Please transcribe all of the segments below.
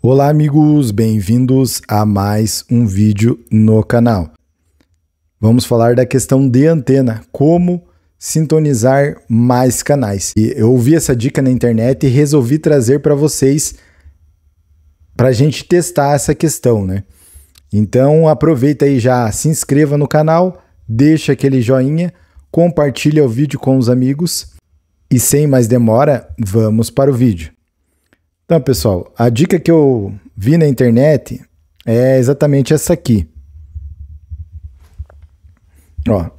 Olá amigos, bem-vindos a mais um vídeo no canal. Vamos falar da questão de antena, como sintonizar mais canais. E eu ouvi essa dica na internet e resolvi trazer para vocês para a gente testar essa questão, né? Então aproveita aí já, se inscreva no canal, deixa aquele joinha, compartilha o vídeo com os amigos e sem mais demora, vamos para o vídeo. Então, pessoal, a dica que eu vi na internet é exatamente essa aqui. Ó,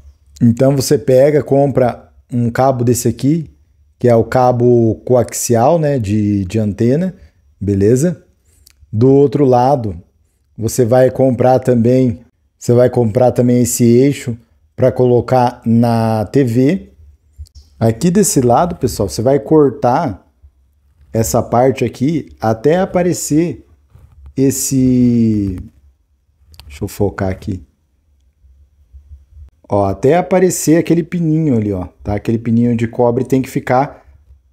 então você pega, compra um cabo desse aqui, que é o cabo coaxial, né, de, de antena, beleza? Do outro lado, você vai comprar também, você vai comprar também esse eixo para colocar na TV. Aqui desse lado, pessoal, você vai cortar essa parte aqui até aparecer esse. Deixa eu focar aqui. Ó, até aparecer aquele pininho ali, ó, tá? Aquele pininho de cobre tem que ficar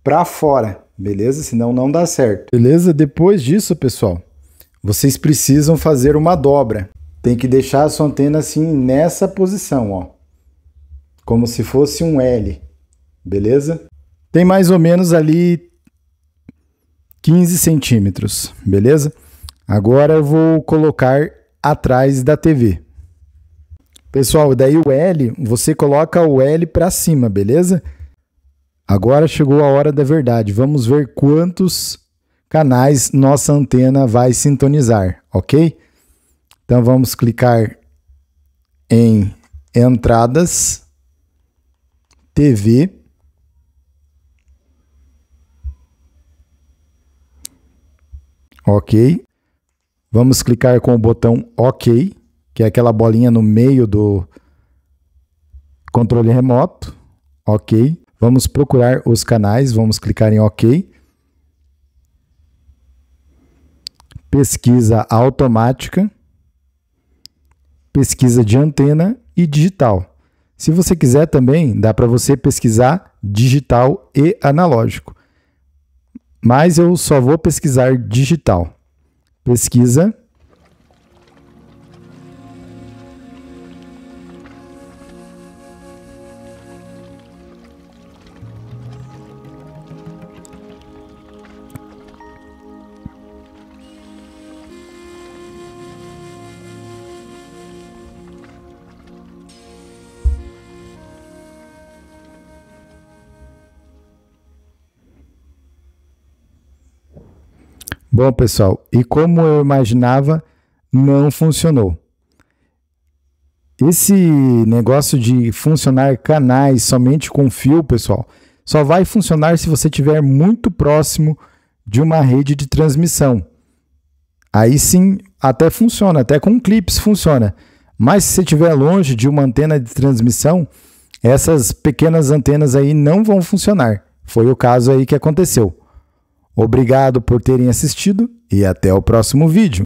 para fora, beleza? Senão não dá certo. Beleza? Depois disso, pessoal, vocês precisam fazer uma dobra. Tem que deixar a sua antena assim nessa posição, ó. Como se fosse um L, beleza? Tem mais ou menos ali 15 centímetros, beleza? Agora eu vou colocar atrás da TV. Pessoal, daí o L, você coloca o L para cima, beleza? Agora chegou a hora da verdade. Vamos ver quantos canais nossa antena vai sintonizar, ok? Então vamos clicar em entradas, TV, OK. Vamos clicar com o botão OK, que é aquela bolinha no meio do controle remoto. OK. Vamos procurar os canais, vamos clicar em OK. Pesquisa automática, pesquisa de antena e digital. Se você quiser também, dá para você pesquisar digital e analógico. Mas eu só vou pesquisar digital. Pesquisa Bom, pessoal, e como eu imaginava, não funcionou. Esse negócio de funcionar canais somente com fio, pessoal, só vai funcionar se você estiver muito próximo de uma rede de transmissão. Aí sim, até funciona, até com clips funciona. Mas se você estiver longe de uma antena de transmissão, essas pequenas antenas aí não vão funcionar. Foi o caso aí que aconteceu. Obrigado por terem assistido e até o próximo vídeo.